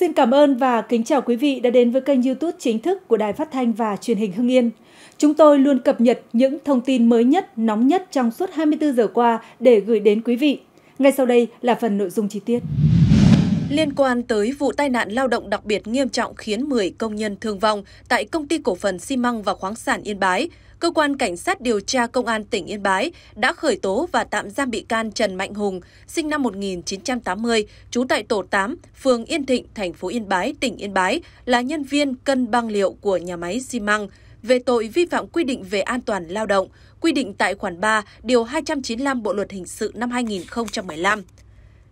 Xin cảm ơn và kính chào quý vị đã đến với kênh YouTube chính thức của Đài Phát thanh và Truyền hình Hưng Yên. Chúng tôi luôn cập nhật những thông tin mới nhất, nóng nhất trong suốt 24 giờ qua để gửi đến quý vị. Ngay sau đây là phần nội dung chi tiết. Liên quan tới vụ tai nạn lao động đặc biệt nghiêm trọng khiến 10 công nhân thương vong tại công ty cổ phần xi măng và khoáng sản Yên Bái, cơ quan cảnh sát điều tra công an tỉnh Yên Bái đã khởi tố và tạm giam bị can Trần Mạnh Hùng, sinh năm 1980, trú tại tổ 8, phường Yên Thịnh, thành phố Yên Bái, tỉnh Yên Bái, là nhân viên cân băng liệu của nhà máy xi măng về tội vi phạm quy định về an toàn lao động, quy định tại khoản 3, điều 295 Bộ luật hình sự năm 2015.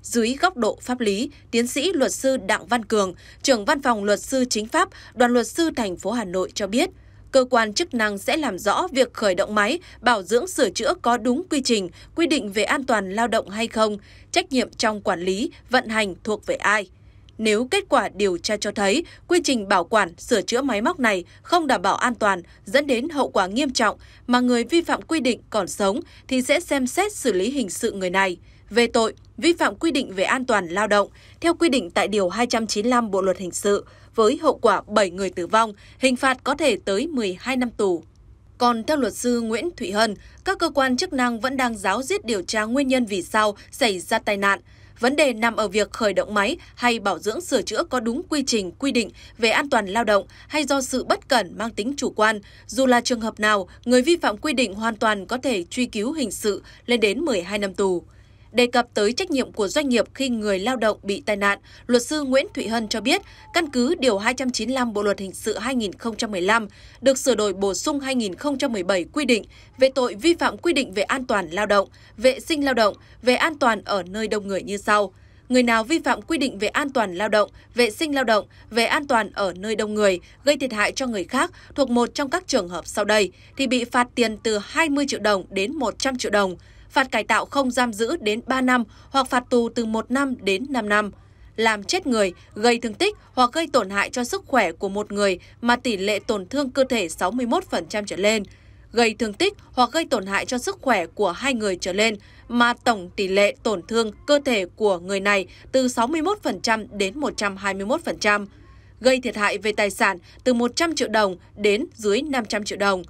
Dưới góc độ pháp lý, tiến sĩ luật sư Đặng Văn Cường, trưởng văn phòng luật sư chính pháp, đoàn luật sư thành phố Hà Nội cho biết – cơ quan chức năng sẽ làm rõ việc khởi động máy, bảo dưỡng sửa chữa có đúng quy trình, quy định về an toàn lao động hay không, trách nhiệm trong quản lý, vận hành thuộc về ai. Nếu kết quả điều tra cho thấy quy trình bảo quản, sửa chữa máy móc này không đảm bảo an toàn, dẫn đến hậu quả nghiêm trọng mà người vi phạm quy định còn sống thì sẽ xem xét xử lý hình sự người này về tội vi phạm quy định về an toàn lao động theo quy định tại điều 295 Bộ luật hình sự với hậu quả 7 người tử vong, hình phạt có thể tới 12 năm tù. Còn theo luật sư Nguyễn Thụy Hân, các cơ quan chức năng vẫn đang giáo diết điều tra nguyên nhân vì sao xảy ra tai nạn. Vấn đề nằm ở việc khởi động máy hay bảo dưỡng sửa chữa có đúng quy trình, quy định về an toàn lao động hay do sự bất cẩn mang tính chủ quan. Dù là trường hợp nào, người vi phạm quy định hoàn toàn có thể truy cứu hình sự lên đến 12 năm tù. Đề cập tới trách nhiệm của doanh nghiệp khi người lao động bị tai nạn, luật sư Nguyễn Thụy Hân cho biết, căn cứ Điều 295 Bộ Luật Hình sự 2015 được sửa đổi bổ sung 2017 quy định về tội vi phạm quy định về an toàn lao động, vệ sinh lao động, về an toàn ở nơi đông người như sau – người nào vi phạm quy định về an toàn lao động, vệ sinh lao động, về an toàn ở nơi đông người, gây thiệt hại cho người khác thuộc một trong các trường hợp sau đây thì bị phạt tiền từ 20 triệu đồng đến 100 triệu đồng phạt cải tạo không giam giữ đến 3 năm hoặc phạt tù từ 1 năm đến 5 năm. Làm chết người, gây thương tích hoặc gây tổn hại cho sức khỏe của một người mà tỷ lệ tổn thương cơ thể 61% trở lên. Gây thương tích hoặc gây tổn hại cho sức khỏe của hai người trở lên mà tổng tỷ lệ tổn thương cơ thể của người này từ 61% đến 121% gây thiệt hại về tài sản từ 100 triệu đồng đến dưới 500 triệu đồng.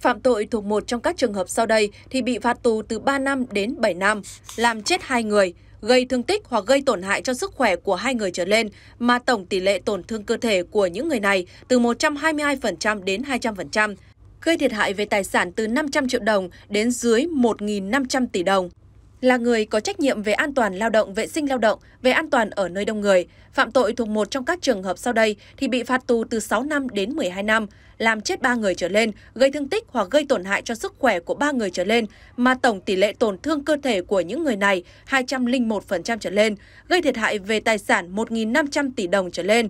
Phạm tội thuộc một trong các trường hợp sau đây thì bị phạt tù từ 3 năm đến 7 năm, làm chết hai người, gây thương tích hoặc gây tổn hại cho sức khỏe của hai người trở lên mà tổng tỷ lệ tổn thương cơ thể của những người này từ 122% đến 200%, gây thiệt hại về tài sản từ 500 triệu đồng đến dưới 1.500 tỷ đồng là người có trách nhiệm về an toàn lao động, vệ sinh lao động, về an toàn ở nơi đông người, phạm tội thuộc một trong các trường hợp sau đây thì bị phạt tù từ 6 năm đến 12 năm, làm chết 3 người trở lên, gây thương tích hoặc gây tổn hại cho sức khỏe của 3 người trở lên mà tổng tỷ lệ tổn thương cơ thể của những người này 201% trở lên, gây thiệt hại về tài sản 1.500 tỷ đồng trở lên,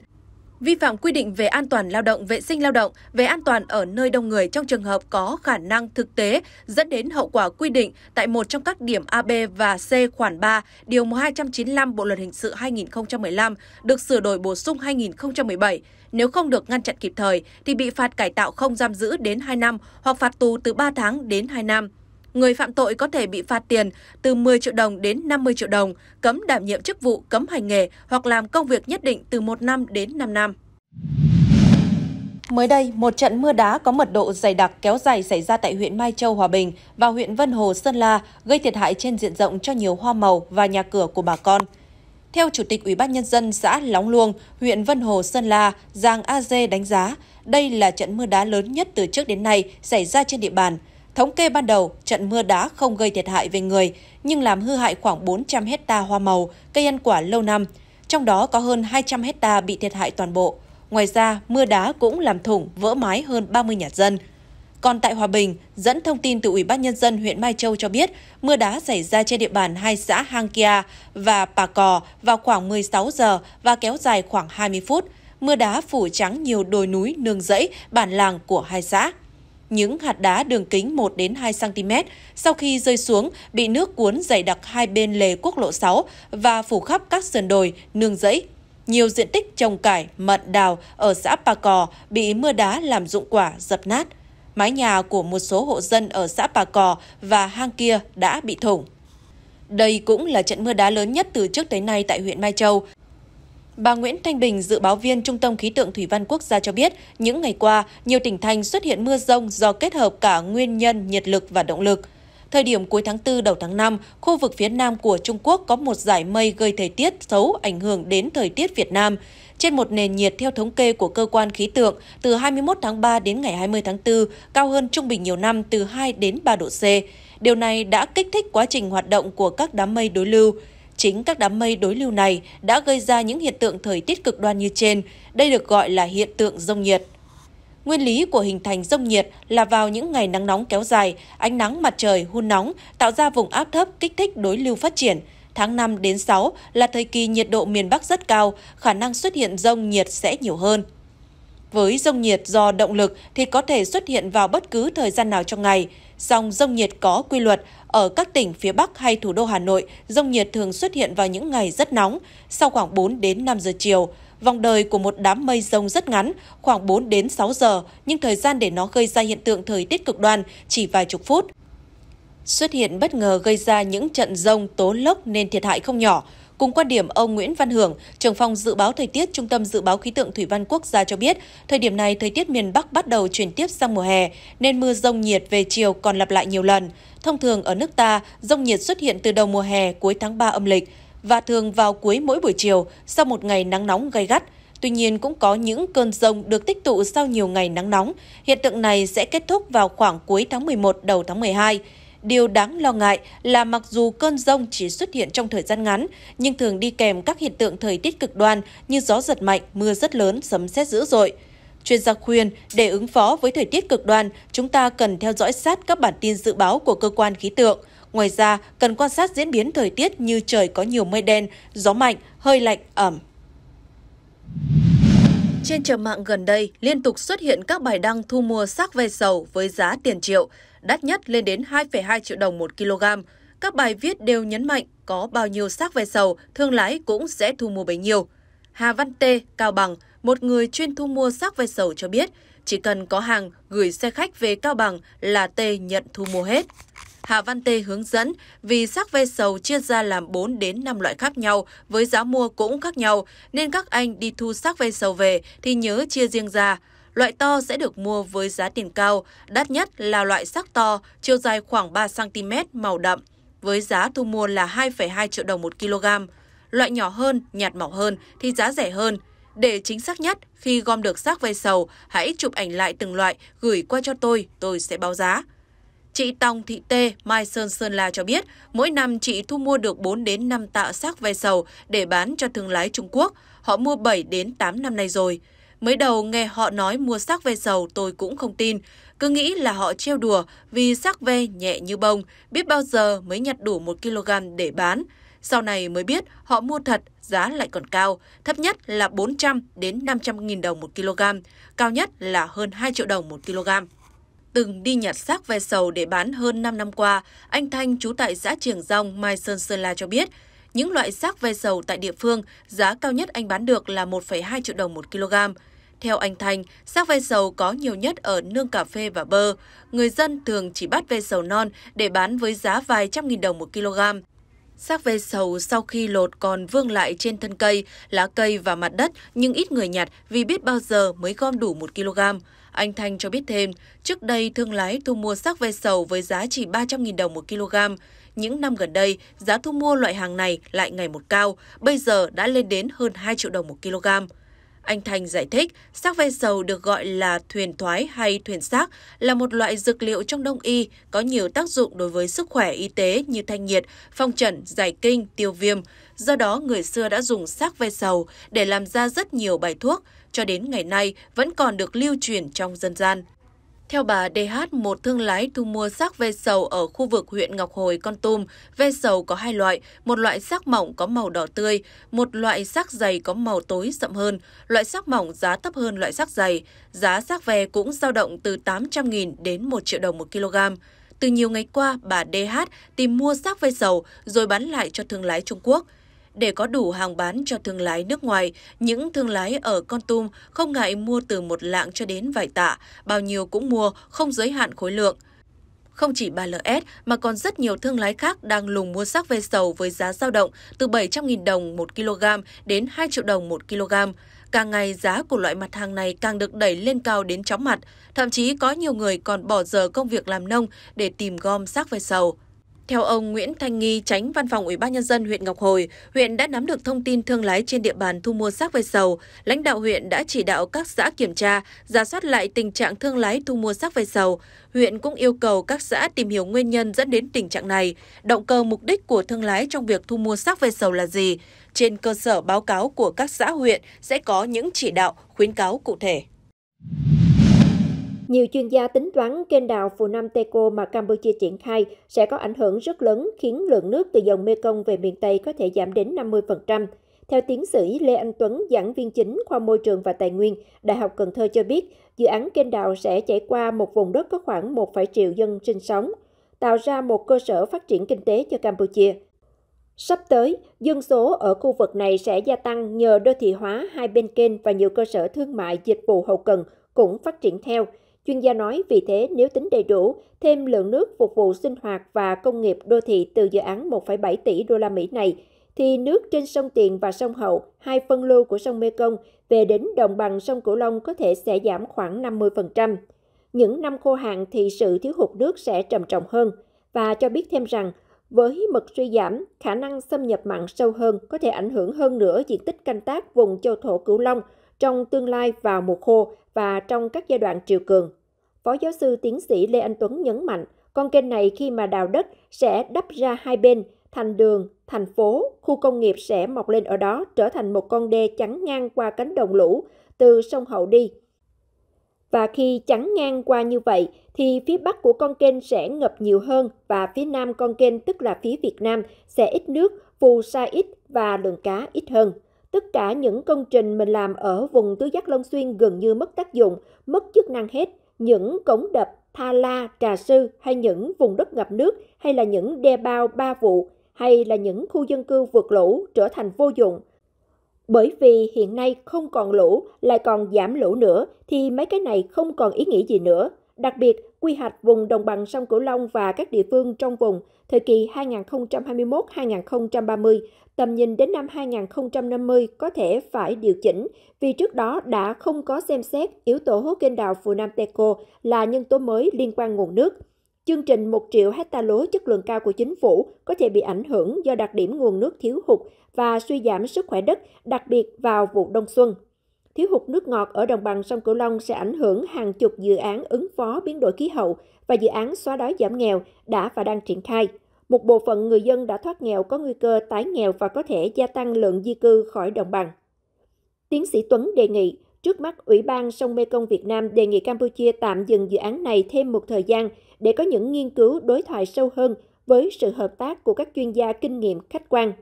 vi phạm quy định về an toàn lao động, vệ sinh lao động, về an toàn ở nơi đông người trong trường hợp có khả năng thực tế dẫn đến hậu quả quy định tại một trong các điểm AB và C khoản 3, điều 295 Bộ luật hình sự 2015 được sửa đổi bổ sung 2017. Nếu không được ngăn chặn kịp thời thì bị phạt cải tạo không giam giữ đến 2 năm hoặc phạt tù từ 3 tháng đến 2 năm người phạm tội có thể bị phạt tiền từ 10 triệu đồng đến 50 triệu đồng, cấm đảm nhiệm chức vụ, cấm hành nghề hoặc làm công việc nhất định từ 1 năm đến 5 năm. Mới đây, một trận mưa đá có mật độ dày đặc kéo dài xảy ra tại huyện Mai Châu, Hòa Bình và huyện Vân Hồ, Sơn La, gây thiệt hại trên diện rộng cho nhiều hoa màu và nhà cửa của bà con. Theo Chủ tịch Ủy ban Nhân dân xã Lóng Luông, huyện Vân Hồ, Sơn La, Giang A Dê đánh giá, đây là trận mưa đá lớn nhất từ trước đến nay xảy ra trên địa bàn – Thống kê ban đầu, trận mưa đá không gây thiệt hại về người, nhưng làm hư hại khoảng 400 hecta hoa màu, cây ăn quả lâu năm, trong đó có hơn 200 hecta bị thiệt hại toàn bộ. Ngoài ra, mưa đá cũng làm thủng, vỡ mái hơn 30 nhà dân. Còn tại Hòa Bình, dẫn thông tin từ Ủy ban Nhân dân huyện Mai Châu cho biết, mưa đá xảy ra trên địa bàn hai xã Hang Kia và Pà Cò vào khoảng 16 giờ và kéo dài khoảng 20 phút. Mưa đá phủ trắng nhiều đồi núi, nương rẫy, bản làng của hai xã những hạt đá đường kính 1 đến 2 cm sau khi rơi xuống bị nước cuốn dày đặc hai bên lề quốc lộ 6 và phủ khắp các sườn đồi, nương rẫy. Nhiều diện tích trồng cải, mận đào ở xã Pà Cò bị mưa đá làm dụng quả, dập nát. Mái nhà của một số hộ dân ở xã Pà Cò và hang kia đã bị thủng. Đây cũng là trận mưa đá lớn nhất từ trước tới nay tại huyện Mai Châu. Bà Nguyễn Thanh Bình, dự báo viên Trung tâm Khí tượng Thủy văn Quốc gia cho biết, những ngày qua, nhiều tỉnh thành xuất hiện mưa rông do kết hợp cả nguyên nhân nhiệt lực và động lực. Thời điểm cuối tháng 4 đầu tháng 5, khu vực phía Nam của Trung Quốc có một giải mây gây thời tiết xấu ảnh hưởng đến thời tiết Việt Nam. Trên một nền nhiệt theo thống kê của cơ quan khí tượng, từ 21 tháng 3 đến ngày 20 tháng 4, cao hơn trung bình nhiều năm từ 2 đến 3 độ C. Điều này đã kích thích quá trình hoạt động của các đám mây đối lưu. Chính các đám mây đối lưu này đã gây ra những hiện tượng thời tiết cực đoan như trên, đây được gọi là hiện tượng rông nhiệt. Nguyên lý của hình thành rông nhiệt là vào những ngày nắng nóng kéo dài, ánh nắng mặt trời hun nóng tạo ra vùng áp thấp kích thích đối lưu phát triển. Tháng 5 đến 6 là thời kỳ nhiệt độ miền Bắc rất cao, khả năng xuất hiện rông nhiệt sẽ nhiều hơn. Với rông nhiệt do động lực thì có thể xuất hiện vào bất cứ thời gian nào trong ngày. Song rông nhiệt có quy luật, ở các tỉnh phía Bắc hay thủ đô Hà Nội, rông nhiệt thường xuất hiện vào những ngày rất nóng, sau khoảng 4 đến 5 giờ chiều. Vòng đời của một đám mây rông rất ngắn, khoảng 4 đến 6 giờ, nhưng thời gian để nó gây ra hiện tượng thời tiết cực đoan chỉ vài chục phút. Xuất hiện bất ngờ gây ra những trận rông tố lốc nên thiệt hại không nhỏ, Cùng quan điểm, ông Nguyễn Văn Hưởng, trưởng phòng dự báo thời tiết Trung tâm Dự báo Khí tượng Thủy văn Quốc gia cho biết, thời điểm này thời tiết miền Bắc bắt đầu chuyển tiếp sang mùa hè, nên mưa rông nhiệt về chiều còn lặp lại nhiều lần. Thông thường ở nước ta, rông nhiệt xuất hiện từ đầu mùa hè cuối tháng 3 âm lịch và thường vào cuối mỗi buổi chiều sau một ngày nắng nóng gay gắt. Tuy nhiên cũng có những cơn rông được tích tụ sau nhiều ngày nắng nóng. Hiện tượng này sẽ kết thúc vào khoảng cuối tháng 11 đầu tháng 12. Điều đáng lo ngại là mặc dù cơn rông chỉ xuất hiện trong thời gian ngắn, nhưng thường đi kèm các hiện tượng thời tiết cực đoan như gió giật mạnh, mưa rất lớn, sấm sét dữ dội. Chuyên gia khuyên, để ứng phó với thời tiết cực đoan, chúng ta cần theo dõi sát các bản tin dự báo của cơ quan khí tượng. Ngoài ra, cần quan sát diễn biến thời tiết như trời có nhiều mây đen, gió mạnh, hơi lạnh, ẩm. Trên chợ mạng gần đây, liên tục xuất hiện các bài đăng thu mua xác ve sầu với giá tiền triệu đắt nhất lên đến 2,2 triệu đồng một kg. Các bài viết đều nhấn mạnh có bao nhiêu xác ve sầu, thương lái cũng sẽ thu mua bấy nhiêu. Hà Văn Tê, Cao Bằng, một người chuyên thu mua xác ve sầu cho biết, chỉ cần có hàng gửi xe khách về Cao Bằng là Tê nhận thu mua hết. Hà Văn Tê hướng dẫn vì xác ve sầu chia ra làm 4 đến 5 loại khác nhau với giá mua cũng khác nhau nên các anh đi thu xác ve sầu về thì nhớ chia riêng ra. Loại to sẽ được mua với giá tiền cao, đắt nhất là loại sắc to, chiều dài khoảng 3cm màu đậm, với giá thu mua là 2,2 triệu đồng một kg. Loại nhỏ hơn, nhạt mỏng hơn thì giá rẻ hơn. Để chính xác nhất, khi gom được xác ve sầu, hãy chụp ảnh lại từng loại, gửi qua cho tôi, tôi sẽ báo giá. Chị Tòng Thị Tê, Mai Sơn Sơn La cho biết, mỗi năm chị thu mua được 4 đến 5 tạ xác ve sầu để bán cho thương lái Trung Quốc. Họ mua 7 đến 8 năm nay rồi. Mới đầu nghe họ nói mua xác ve sầu tôi cũng không tin, cứ nghĩ là họ trêu đùa vì xác ve nhẹ như bông, biết bao giờ mới nhặt đủ 1 kg để bán. Sau này mới biết họ mua thật, giá lại còn cao, thấp nhất là 400 đến 500 nghìn đồng 1 kg, cao nhất là hơn 2 triệu đồng 1 kg. Từng đi nhặt xác ve sầu để bán hơn 5 năm qua, anh Thanh chú tại xã Trường Rong, Mai Sơn Sơn La cho biết, những loại xác ve sầu tại địa phương, giá cao nhất anh bán được là 1,2 triệu đồng 1 kg. Theo anh Thành, xác ve sầu có nhiều nhất ở nương cà phê và bơ. Người dân thường chỉ bắt ve sầu non để bán với giá vài trăm nghìn đồng 1 kg. Xác ve sầu sau khi lột còn vương lại trên thân cây, lá cây và mặt đất nhưng ít người nhặt vì biết bao giờ mới gom đủ 1 kg. Anh Thanh cho biết thêm, trước đây thương lái thu mua xác ve sầu với giá chỉ 300.000 đồng 1 kg những năm gần đây, giá thu mua loại hàng này lại ngày một cao, bây giờ đã lên đến hơn 2 triệu đồng một kg. Anh Thành giải thích, xác ve sầu được gọi là thuyền thoái hay thuyền xác là một loại dược liệu trong đông y có nhiều tác dụng đối với sức khỏe y tế như thanh nhiệt, phong trần, giải kinh, tiêu viêm. Do đó, người xưa đã dùng xác ve sầu để làm ra rất nhiều bài thuốc, cho đến ngày nay vẫn còn được lưu truyền trong dân gian. Theo bà DH, một thương lái thu mua xác ve sầu ở khu vực huyện Ngọc Hồi, Con Tum, ve sầu có hai loại, một loại xác mỏng có màu đỏ tươi, một loại xác dày có màu tối sậm hơn. Loại xác mỏng giá thấp hơn loại xác dày. Giá xác ve cũng dao động từ 800.000 đến 1 triệu đồng một kg. Từ nhiều ngày qua, bà DH tìm mua xác ve sầu rồi bán lại cho thương lái Trung Quốc – để có đủ hàng bán cho thương lái nước ngoài, những thương lái ở Con Tum không ngại mua từ một lạng cho đến vài tạ, bao nhiêu cũng mua, không giới hạn khối lượng. Không chỉ 3LS mà còn rất nhiều thương lái khác đang lùng mua sắc ve sầu với giá dao động từ 700.000 đồng 1 kg đến 2 triệu đồng 1 kg. Càng ngày giá của loại mặt hàng này càng được đẩy lên cao đến chóng mặt, thậm chí có nhiều người còn bỏ giờ công việc làm nông để tìm gom sắc ve sầu. Theo ông Nguyễn Thanh Nghi, tránh văn phòng Ủy ban nhân dân huyện Ngọc Hồi, huyện đã nắm được thông tin thương lái trên địa bàn thu mua xác ve sầu. Lãnh đạo huyện đã chỉ đạo các xã kiểm tra, giả soát lại tình trạng thương lái thu mua xác ve sầu. Huyện cũng yêu cầu các xã tìm hiểu nguyên nhân dẫn đến tình trạng này, động cơ mục đích của thương lái trong việc thu mua xác ve sầu là gì. Trên cơ sở báo cáo của các xã huyện sẽ có những chỉ đạo, khuyến cáo cụ thể. Nhiều chuyên gia tính toán kênh đào Phù Nam Teco mà Campuchia triển khai sẽ có ảnh hưởng rất lớn khiến lượng nước từ dòng Mekong về miền Tây có thể giảm đến 50%. Theo tiến sĩ Lê Anh Tuấn, giảng viên chính khoa môi trường và tài nguyên, Đại học Cần Thơ cho biết, dự án kênh đào sẽ chảy qua một vùng đất có khoảng 1, triệu dân sinh sống, tạo ra một cơ sở phát triển kinh tế cho Campuchia. Sắp tới, dân số ở khu vực này sẽ gia tăng nhờ đô thị hóa hai bên kênh và nhiều cơ sở thương mại dịch vụ hậu cần cũng phát triển theo – Chuyên gia nói vì thế nếu tính đầy đủ, thêm lượng nước phục vụ sinh hoạt và công nghiệp đô thị từ dự án 1,7 tỷ đô la Mỹ này, thì nước trên sông Tiền và sông Hậu, hai phân lưu của sông Mekong về đến đồng bằng sông Cửu Long có thể sẽ giảm khoảng 50%. Những năm khô hạn thì sự thiếu hụt nước sẽ trầm trọng hơn và cho biết thêm rằng với mực suy giảm, khả năng xâm nhập mặn sâu hơn có thể ảnh hưởng hơn nữa diện tích canh tác vùng châu thổ Cửu Long – trong tương lai vào mùa khô và trong các giai đoạn triều cường. Phó giáo sư tiến sĩ Lê Anh Tuấn nhấn mạnh, con kênh này khi mà đào đất sẽ đắp ra hai bên, thành đường, thành phố, khu công nghiệp sẽ mọc lên ở đó trở thành một con đê chắn ngang qua cánh đồng lũ từ sông Hậu đi. Và khi chắn ngang qua như vậy thì phía bắc của con kênh sẽ ngập nhiều hơn và phía nam con kênh tức là phía Việt Nam sẽ ít nước, phù sa ít và lượng cá ít hơn. Tất cả những công trình mình làm ở vùng tứ giác Long Xuyên gần như mất tác dụng, mất chức năng hết. Những cống đập, tha la, trà sư hay những vùng đất ngập nước hay là những đe bao ba vụ hay là những khu dân cư vượt lũ trở thành vô dụng. Bởi vì hiện nay không còn lũ, lại còn giảm lũ nữa thì mấy cái này không còn ý nghĩa gì nữa. Đặc biệt, quy hoạch vùng đồng bằng sông Cửu Long và các địa phương trong vùng thời kỳ 2021-2030, tầm nhìn đến năm 2050 có thể phải điều chỉnh vì trước đó đã không có xem xét yếu tố kênh đào Phù Nam Teco là nhân tố mới liên quan nguồn nước. Chương trình 1 triệu hecta lúa chất lượng cao của chính phủ có thể bị ảnh hưởng do đặc điểm nguồn nước thiếu hụt và suy giảm sức khỏe đất, đặc biệt vào vụ đông xuân. Thiếu hụt nước ngọt ở đồng bằng sông Cửu Long sẽ ảnh hưởng hàng chục dự án ứng phó biến đổi khí hậu và dự án xóa đói giảm nghèo đã và đang triển khai. Một bộ phận người dân đã thoát nghèo có nguy cơ tái nghèo và có thể gia tăng lượng di cư khỏi đồng bằng. Tiến sĩ Tuấn đề nghị, trước mắt Ủy ban sông Mekong Việt Nam đề nghị Campuchia tạm dừng dự án này thêm một thời gian để có những nghiên cứu đối thoại sâu hơn với sự hợp tác của các chuyên gia kinh nghiệm khách quan.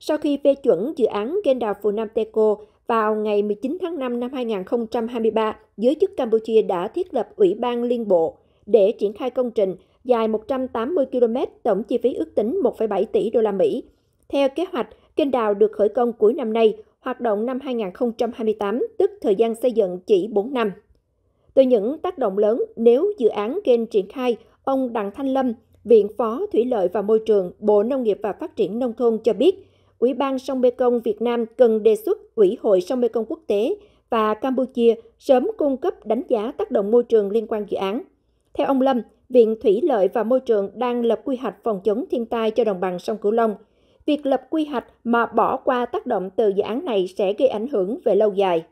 Sau khi phê chuẩn dự án Kênh đào Phù Nam Teco, vào ngày 19 tháng 5 năm 2023, giới chức Campuchia đã thiết lập Ủy ban Liên Bộ để triển khai công trình dài 180 km, tổng chi phí ước tính 1,7 tỷ đô la Mỹ. Theo kế hoạch, kênh đào được khởi công cuối năm nay, hoạt động năm 2028, tức thời gian xây dựng chỉ 4 năm. Từ những tác động lớn nếu dự án kênh triển khai, ông Đặng Thanh Lâm, Viện Phó Thủy lợi và Môi trường, Bộ Nông nghiệp và Phát triển Nông thôn cho biết, Ủy ban sông Mekong Việt Nam cần đề xuất Ủy hội sông Mekong quốc tế và Campuchia sớm cung cấp đánh giá tác động môi trường liên quan dự án. Theo ông Lâm, Viện Thủy lợi và Môi trường đang lập quy hoạch phòng chống thiên tai cho đồng bằng sông Cửu Long. Việc lập quy hoạch mà bỏ qua tác động từ dự án này sẽ gây ảnh hưởng về lâu dài.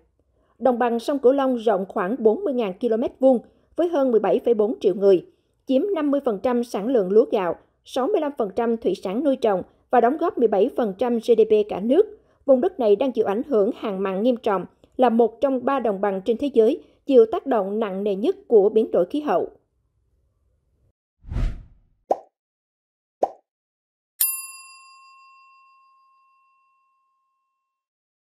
Đồng bằng sông Cửu Long rộng khoảng 40.000 km vuông với hơn 17,4 triệu người, chiếm 50% sản lượng lúa gạo, 65% thủy sản nuôi trồng và đóng góp 17% GDP cả nước. Vùng đất này đang chịu ảnh hưởng hàng mặn nghiêm trọng, là một trong ba đồng bằng trên thế giới chịu tác động nặng nề nhất của biến đổi khí hậu.